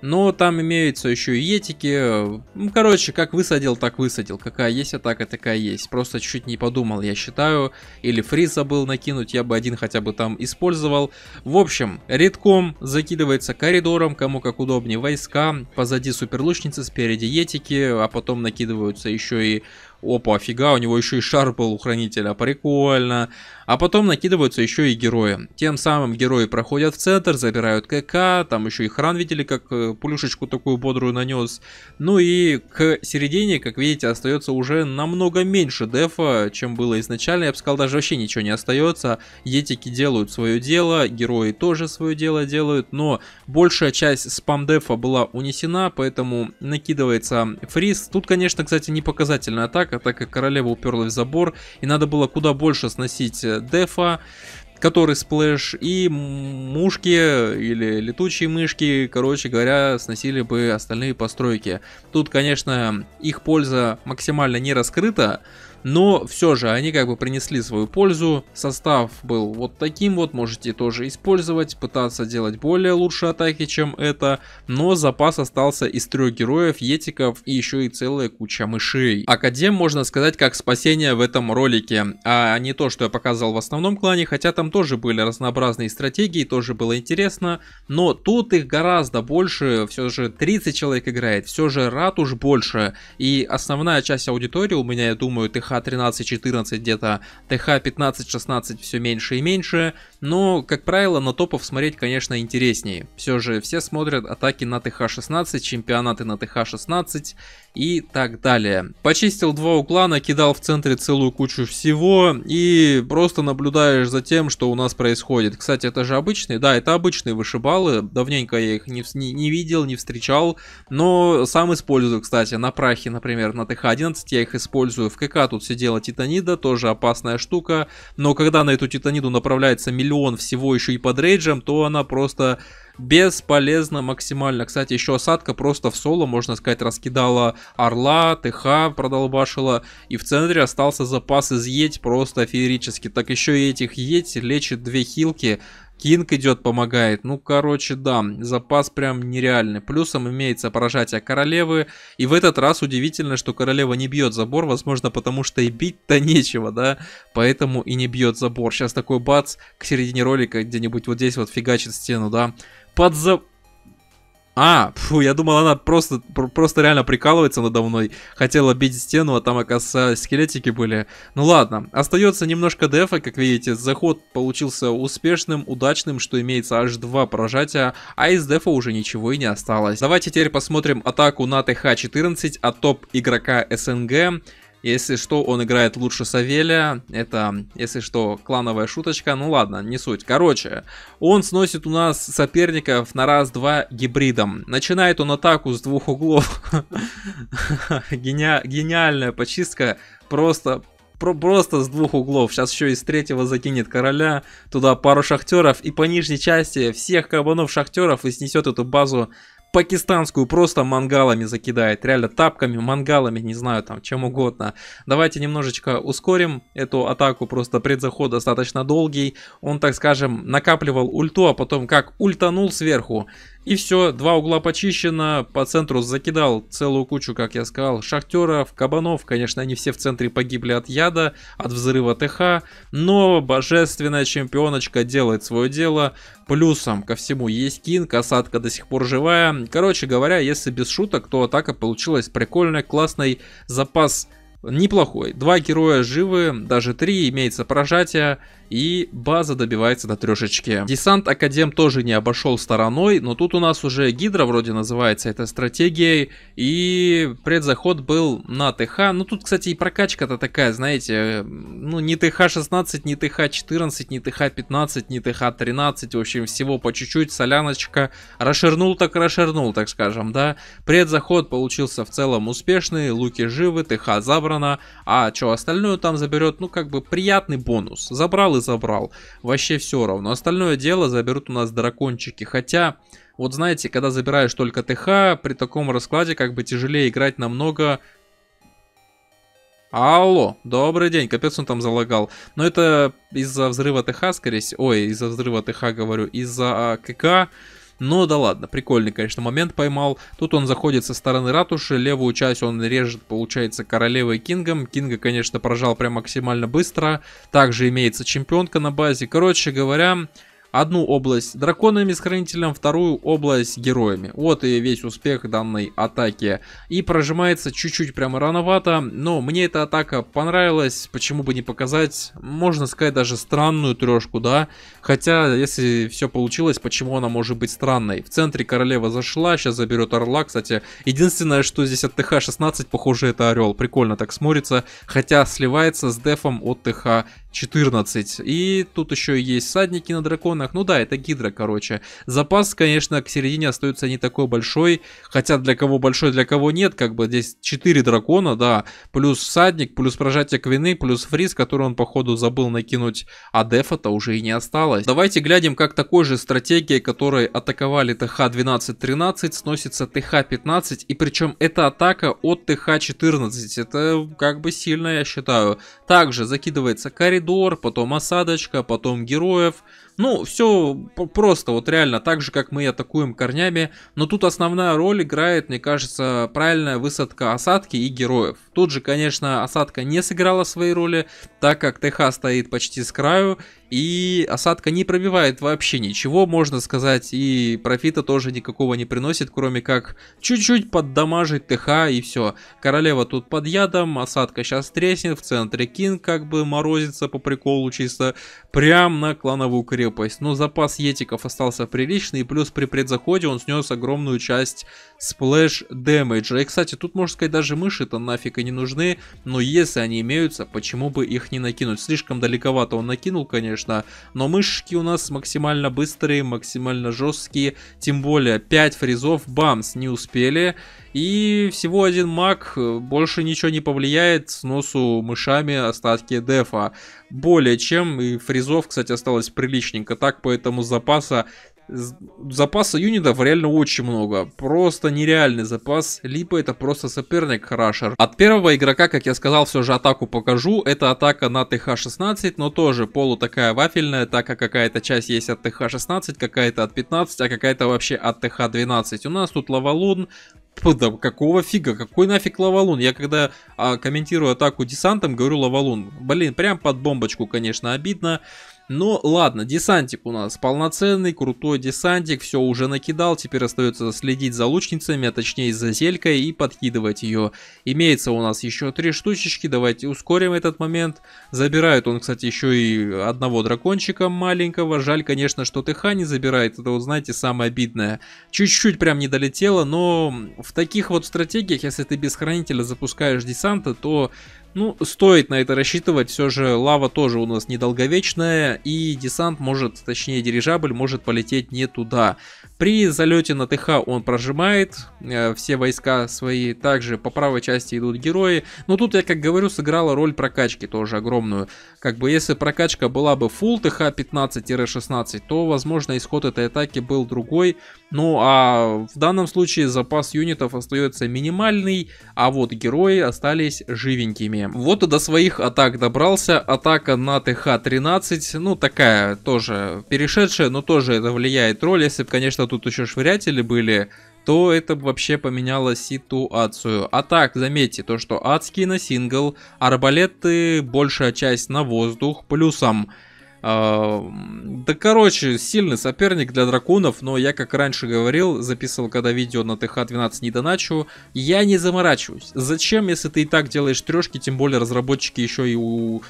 Но там имеются еще и етики. Ну, короче, как высадил, так высадил. Какая есть атака, такая есть. Просто чуть-чуть не подумал, я считаю. Или фриз забыл накинуть, я бы один хотя бы там использовал. В общем, редком закидывается коридором, кому как удобнее. Войска, позади суперлучницы, спереди етики, а потом накидываются еще и опа, офига, у него еще и шар был у хранителя, прикольно. А потом накидываются еще и герои. Тем самым герои проходят в центр, забирают КК, там еще и хран, видели, как э, пулюшечку такую бодрую нанес. Ну и к середине, как видите, остается уже намного меньше дефа, чем было изначально. Я бы сказал, даже вообще ничего не остается. Етики делают свое дело, герои тоже свое дело делают, но большая часть спам-дефа была унесена, поэтому накидывается фриз. Тут, конечно, кстати, не показательная атака, так как королева уперлась в забор, и надо было куда больше сносить э, дефа, который сплэш, и мушки э, или летучие мышки, короче говоря, сносили бы остальные постройки. Тут, конечно, их польза максимально не раскрыта, но все же они как бы принесли свою пользу. Состав был вот таким вот, можете тоже использовать, пытаться делать более лучшие атаки, чем это, но запас остался из трех героев, етиков и еще и целая куча мышей. Академ можно сказать как спасение в этом ролике, а не то, что я показал в основном клане, хотя там тоже были разнообразные стратегии, тоже было интересно, но тут их гораздо больше, все же 30 человек играет, все же ратуш больше, и основная часть аудитории у меня, я думаю, ты ТХ 13-14 где-то, ТХ 15-16 все меньше и меньше, но, ну, как правило, на топов смотреть, конечно, интереснее. Все же все смотрят атаки на ТХ-16, чемпионаты на ТХ-16 и так далее. Почистил два угла, накидал в центре целую кучу всего и просто наблюдаешь за тем, что у нас происходит. Кстати, это же обычные, да, это обычные вышибалы, давненько я их не, не, не видел, не встречал, но сам использую, кстати, на прахе, например, на ТХ-11 я их использую. В КК тут сидела Титанида, тоже опасная штука, но когда на эту Титаниду направляется миллион миллион всего еще и под рейджем, то она просто бесполезно максимально. Кстати, еще осадка просто в соло, можно сказать, раскидала орла, ТХ продолбашила, и в центре остался запас из едь просто феерически. Так еще и этих еть лечит две хилки, Кинг идет, помогает. Ну, короче, да, запас прям нереальный. Плюсом имеется поражатие королевы. И в этот раз удивительно, что королева не бьет забор. Возможно, потому что и бить-то нечего, да? Поэтому и не бьет забор. Сейчас такой бац к середине ролика где-нибудь вот здесь вот фигачит стену, да? Под за... А, фу, я думал, она просто, просто реально прикалывается надо мной. Хотела бить стену, а там, оказывается, скелетики были. Ну ладно, остается немножко дефа, как видите. Заход получился успешным, удачным, что имеется аж два прожатия, а из дефа уже ничего и не осталось. Давайте теперь посмотрим атаку на ТХ-14 от а топ игрока СНГ. Если что, он играет лучше Савеля. Это, если что, клановая шуточка. Ну ладно, не суть. Короче, он сносит у нас соперников на раз-два гибридом. Начинает он атаку с двух углов. Гениальная почистка. Просто просто с двух углов. Сейчас еще из третьего закинет короля, туда пару шахтеров и по нижней части всех кабанов шахтеров и снесет эту базу пакистанскую просто мангалами закидает. Реально тапками, мангалами, не знаю, там чем угодно. Давайте немножечко ускорим эту атаку. Просто предзаход достаточно долгий. Он, так скажем, накапливал ульту, а потом как ультанул сверху. И все, два угла почищено, по центру закидал целую кучу, как я сказал, шахтеров, кабанов. Конечно, они все в центре погибли от яда, от взрыва ТХ. Но божественная чемпионочка делает свое дело. Плюсом ко всему есть кин, касатка до сих пор живая. Короче говоря, если без шуток, то атака получилась прикольная, классный запас неплохой. Два героя живы, даже три, имеется прожатие и база добивается до трешечки. Десант Академ тоже не обошел стороной, но тут у нас уже Гидра вроде называется эта стратегией, и предзаход был на ТХ. Ну тут, кстати, и прокачка-то такая, знаете, ну не ТХ-16, не ТХ-14, не ТХ-15, не ТХ-13, в общем, всего по чуть-чуть, соляночка. Расширнул так расширнул, так скажем, да. Предзаход получился в целом успешный, луки живы, ТХ забрано, а что остальное там заберет, ну как бы приятный бонус. Забрал и забрал. Вообще все равно. Остальное дело заберут у нас дракончики. Хотя, вот знаете, когда забираешь только ТХ, при таком раскладе как бы тяжелее играть намного... Алло, добрый день, капец он там залагал. Но это из-за взрыва ТХ, скорее всего, ой, из-за взрыва ТХ говорю, из-за КК... А но да ладно, прикольный, конечно, момент поймал. Тут он заходит со стороны ратуши, левую часть он режет, получается, королевой Кингом. Кинга, конечно, прожал прям максимально быстро. Также имеется чемпионка на базе. Короче говоря, Одну область драконами с хранителем, вторую область героями. Вот и весь успех данной атаки. И прожимается чуть-чуть прямо рановато, но мне эта атака понравилась, почему бы не показать, можно сказать даже странную трешку, да. Хотя, если все получилось, почему она может быть странной? В центре королева зашла, сейчас заберет орла, кстати. Единственное, что здесь от ТХ-16, похоже, это орел. Прикольно так смотрится, хотя сливается с дефом от ТХ 14. И тут еще есть садники на драконах. Ну да, это гидра, короче. Запас, конечно, к середине остается не такой большой. Хотя для кого большой, для кого нет. Как бы здесь 4 дракона, да. Плюс садник, плюс прожатие квины, плюс фриз, который он, походу, забыл накинуть. А дефа-то уже и не осталось. Давайте глянем, как такой же стратегией, которой атаковали ТХ-12-13, сносится ТХ-15. И причем эта атака от ТХ-14. Это как бы сильно, я считаю. Также закидывается карри коридор, потом осадочка, потом героев. Ну, все просто, вот реально, так же, как мы атакуем корнями. Но тут основная роль играет, мне кажется, правильная высадка осадки и героев. Тут же, конечно, осадка не сыграла своей роли, так как ТХ стоит почти с краю, и осадка не пробивает вообще ничего, можно сказать, и профита тоже никакого не приносит, кроме как чуть-чуть поддамажить ТХ и все. Королева тут под ядом, осадка сейчас треснет, в центре Кинг как бы морозится по приколу чисто, прям на клановую крепость. Но запас етиков остался приличный, плюс при предзаходе он снес огромную часть сплэш дэмэджа. И, кстати, тут, можно сказать, даже мыши-то нафиг практически не нужны, но если они имеются, почему бы их не накинуть? Слишком далековато он накинул, конечно, но мышки у нас максимально быстрые, максимально жесткие, тем более 5 фризов, бамс, не успели. И всего один маг, э, больше ничего не повлияет с носу мышами остатки дефа. Более чем, и фризов, кстати, осталось приличненько, так поэтому запаса запаса юнитов реально очень много. Просто нереальный запас. Либо это просто соперник Рашер. От первого игрока, как я сказал, все же атаку покажу. Это атака на ТХ-16, но тоже полу такая вафельная, так как какая-то часть есть от ТХ-16, какая-то от 15, а какая-то вообще от ТХ-12. У нас тут лавалун, да какого фига, какой нафиг лавалун? Я когда а, комментирую атаку десантом, говорю лавалун. Блин, прям под бомбочку, конечно, обидно. Но ну, ладно, десантик у нас полноценный, крутой десантик, все уже накидал, теперь остается следить за лучницами, а точнее за зелькой и подкидывать ее. Имеется у нас еще три штучечки, давайте ускорим этот момент. Забирает он, кстати, еще и одного дракончика маленького, жаль, конечно, что Тыха не забирает, это вот, знаете, самое обидное. Чуть-чуть прям не долетело, но в таких вот стратегиях, если ты без хранителя запускаешь десанта, то ну, стоит на это рассчитывать, все же лава тоже у нас недолговечная, и десант может, точнее дирижабль может полететь не туда. При залете на ТХ он прожимает э, все войска свои. Также по правой части идут герои. Но тут я, как говорю, сыграла роль прокачки тоже огромную. Как бы если прокачка была бы full ТХ 15-16, то, возможно, исход этой атаки был другой. Ну а в данном случае запас юнитов остается минимальный, а вот герои остались живенькими. Вот и до своих атак добрался. Атака на ТХ-13, ну такая тоже перешедшая, но тоже это влияет роль. Если бы, конечно, тут еще швырятели были, то это вообще поменяло ситуацию. А так, заметьте, то что адский на сингл, арбалеты большая часть на воздух, плюсом... А, да, короче, сильный соперник для драконов, но я, как раньше говорил, записывал когда видео на ТХ-12 не доначу, я не заморачиваюсь. Зачем, если ты и так делаешь трешки, тем более разработчики еще и у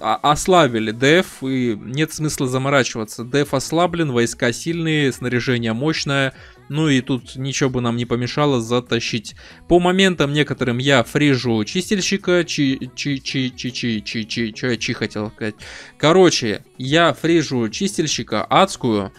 а, ослабили деф, и нет смысла заморачиваться. Деф ослаблен, войска сильные, снаряжение мощное, ну и тут ничего бы нам не помешало затащить. По моментам некоторым я фрижу чистильщика, чи чи чи чи чи чи чи че я чи хотел сказать. Короче, я фрижу чистильщика адскую,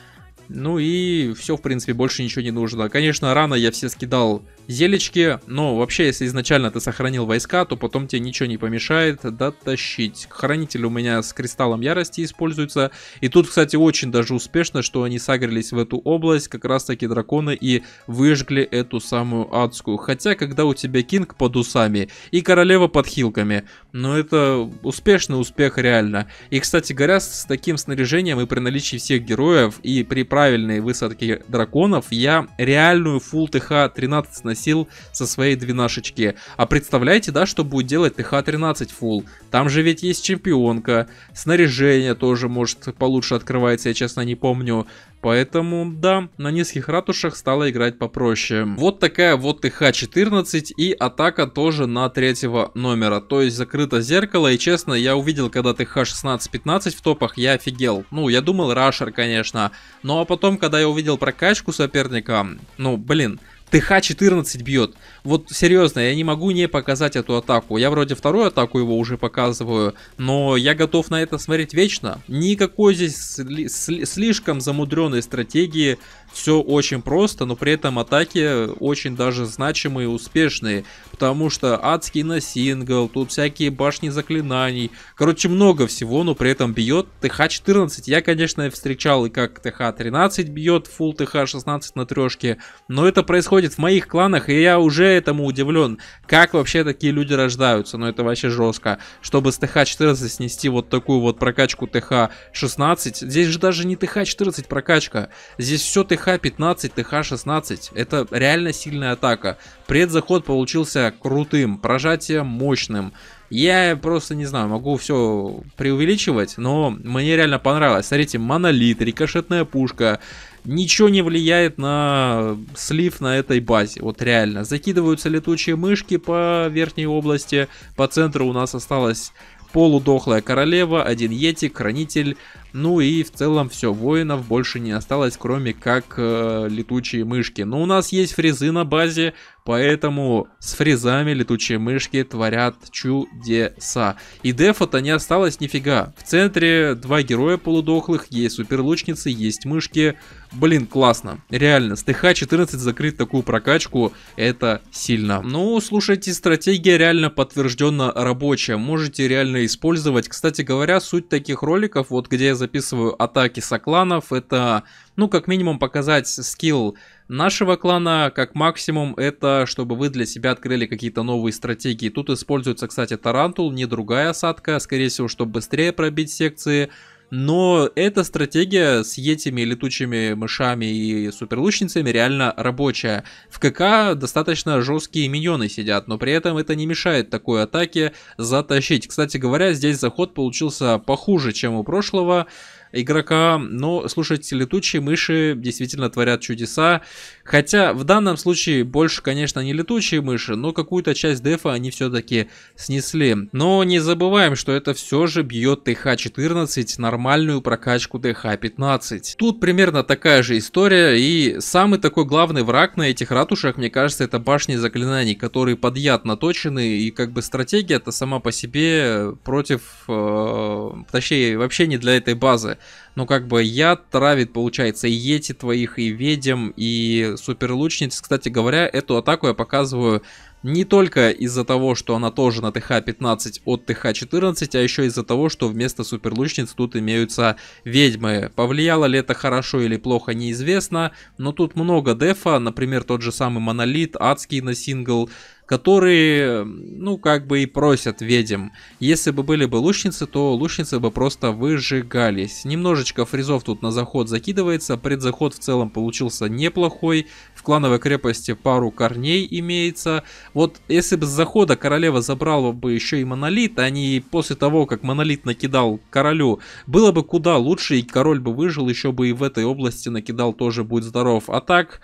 ну и все, в принципе, больше ничего не нужно. Конечно, рано я все скидал Зелечки, ну, вообще, если изначально ты сохранил войска, то потом тебе ничего не помешает дотащить. Хранитель у меня с кристаллом ярости используется. И тут, кстати, очень даже успешно, что они сагрились в эту область, как раз таки драконы, и выжгли эту самую адскую. Хотя, когда у тебя кинг под усами и королева под хилками, ну, это успешный успех реально. И, кстати говоря, с таким снаряжением и при наличии всех героев, и при правильной высадке драконов, я реальную фул ТХ 13 на сносил со своей двенашечки. А представляете, да, что будет делать ТХ-13 фул? Там же ведь есть чемпионка, снаряжение тоже, может, получше открывается, я честно не помню. Поэтому, да, на низких ратушах стало играть попроще. Вот такая вот ТХ-14 и атака тоже на третьего номера. То есть закрыто зеркало и честно, я увидел, когда ТХ-16-15 в топах, я офигел. Ну, я думал, рашер, конечно. Ну а потом, когда я увидел прокачку соперника, ну, блин, ТХ-14 бьет. Вот серьезно, я не могу не показать эту атаку. Я вроде вторую атаку его уже показываю, но я готов на это смотреть вечно. Никакой здесь сли слишком замудренной стратегии все очень просто, но при этом атаки очень даже значимые и успешные, потому что адский на сингл, тут всякие башни заклинаний, короче много всего, но при этом бьет ТХ-14, я, конечно, встречал и как ТХ-13 бьет, фул ТХ-16 на трешке, но это происходит в моих кланах, и я уже этому удивлен, как вообще такие люди рождаются, но ну, это вообще жестко, чтобы с ТХ-14 снести вот такую вот прокачку ТХ-16, здесь же даже не ТХ-14 прокачка, здесь все ТХ ТХ-15, ТХ-16. Это реально сильная атака. Предзаход получился крутым, прожатие мощным. Я просто не знаю, могу все преувеличивать, но мне реально понравилось. Смотрите, монолит, рикошетная пушка. Ничего не влияет на слив на этой базе, вот реально. Закидываются летучие мышки по верхней области, по центру у нас осталось полудохлая королева, один етик, хранитель, ну и в целом все, воинов больше не осталось, кроме как э, летучие мышки. Но у нас есть фрезы на базе, поэтому с фрезами летучие мышки творят чудеса. И дефа-то не осталось нифига. В центре два героя полудохлых, есть суперлучницы, есть мышки. Блин, классно. Реально, с ТХ-14 закрыть такую прокачку, это сильно. Ну, слушайте, стратегия реально подтвержденно рабочая. Можете реально использовать. Кстати говоря, суть таких роликов, вот где я записываю атаки сокланов, это, ну, как минимум показать скилл нашего клана, как максимум, это чтобы вы для себя открыли какие-то новые стратегии. Тут используется, кстати, тарантул, не другая осадка, скорее всего, чтобы быстрее пробить секции но эта стратегия с этими летучими мышами и суперлучницами реально рабочая. В КК достаточно жесткие миньоны сидят, но при этом это не мешает такой атаке затащить. Кстати говоря, здесь заход получился похуже, чем у прошлого игрока, но, слушайте, летучие мыши действительно творят чудеса, Хотя в данном случае больше, конечно, не летучие мыши, но какую-то часть дефа они все-таки снесли. Но не забываем, что это все же бьет ТХ-14 нормальную прокачку ТХ-15. Тут примерно такая же история, и самый такой главный враг на этих ратушах, мне кажется, это башни заклинаний, которые под яд наточены, и как бы стратегия-то сама по себе против, э, точнее, вообще не для этой базы. Ну, как бы я травит, получается, и ети твоих, и ведьм, и суперлучниц. Кстати говоря, эту атаку я показываю не только из-за того, что она тоже на ТХ-15 от ТХ-14, а еще из-за того, что вместо суперлучниц тут имеются ведьмы. Повлияло ли это хорошо или плохо, неизвестно, но тут много дефа, например, тот же самый Монолит, Адский на сингл, которые, ну, как бы и просят ведьм. Если бы были бы лучницы, то лучницы бы просто выжигались. Немножечко фризов тут на заход закидывается, предзаход в целом получился неплохой, в клановой крепости пару корней имеется. Вот если бы с захода королева забрала бы еще и монолит, а не после того, как монолит накидал королю, было бы куда лучше, и король бы выжил, еще бы и в этой области накидал тоже будет здоров. А так...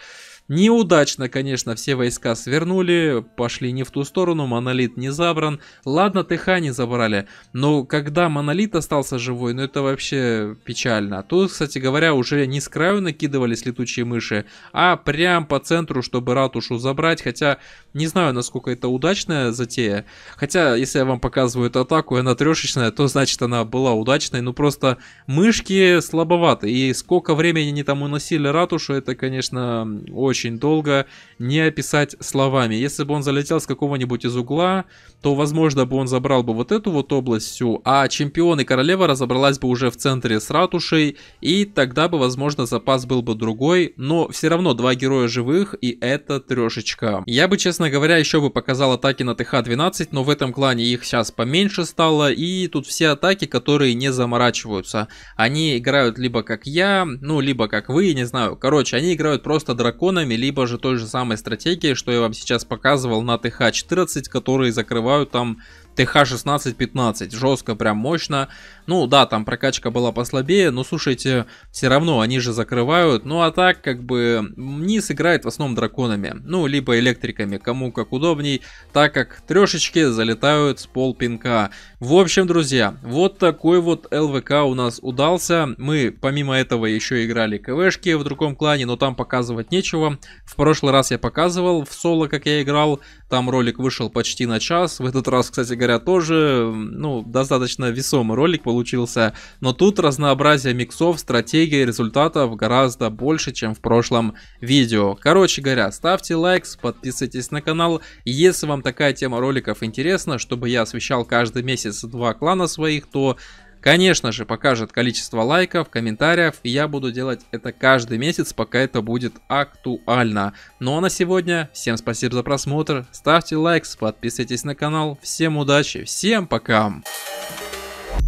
Неудачно, конечно, все войска свернули, пошли не в ту сторону, монолит не забран. Ладно, Техани забрали, но когда монолит остался живой, ну это вообще печально. А тут, кстати говоря, уже не с краю накидывались летучие мыши, а прям по центру, чтобы ратушу забрать. Хотя, не знаю, насколько это удачная затея. Хотя, если я вам показываю эту атаку, и она трешечная, то значит она была удачной. Ну просто мышки слабоваты. И сколько времени они там уносили ратушу, это, конечно, очень очень долго не описать словами. Если бы он залетел с какого-нибудь из угла, то, возможно, бы он забрал бы вот эту вот область всю, а чемпион и королева разобралась бы уже в центре с ратушей, и тогда бы, возможно, запас был бы другой, но все равно два героя живых, и это трешечка. Я бы, честно говоря, еще бы показал атаки на ТХ-12, но в этом клане их сейчас поменьше стало, и тут все атаки, которые не заморачиваются. Они играют либо как я, ну, либо как вы, не знаю. Короче, они играют просто драконами, либо же той же самой стратегией, что я вам сейчас показывал на ТХ-14, которые закрывают бывают там ТХ-16-15. Жестко, прям мощно. Ну да, там прокачка была послабее, но слушайте, все равно они же закрывают. Ну а так, как бы, низ играет в основном драконами. Ну, либо электриками, кому как удобней, так как трешечки залетают с полпинка. В общем, друзья, вот такой вот ЛВК у нас удался. Мы, помимо этого, еще играли КВшки в другом клане, но там показывать нечего. В прошлый раз я показывал в соло, как я играл. Там ролик вышел почти на час. В этот раз, кстати говоря, тоже, ну, достаточно весомый ролик получился. Но тут разнообразие миксов, стратегий, результатов гораздо больше, чем в прошлом видео. Короче говоря, ставьте лайк, подписывайтесь на канал. Если вам такая тема роликов интересна, чтобы я освещал каждый месяц два клана своих, то Конечно же, покажет количество лайков, комментариев, и я буду делать это каждый месяц, пока это будет актуально. Ну а на сегодня, всем спасибо за просмотр, ставьте лайк, подписывайтесь на канал, всем удачи, всем пока!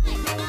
Thank you.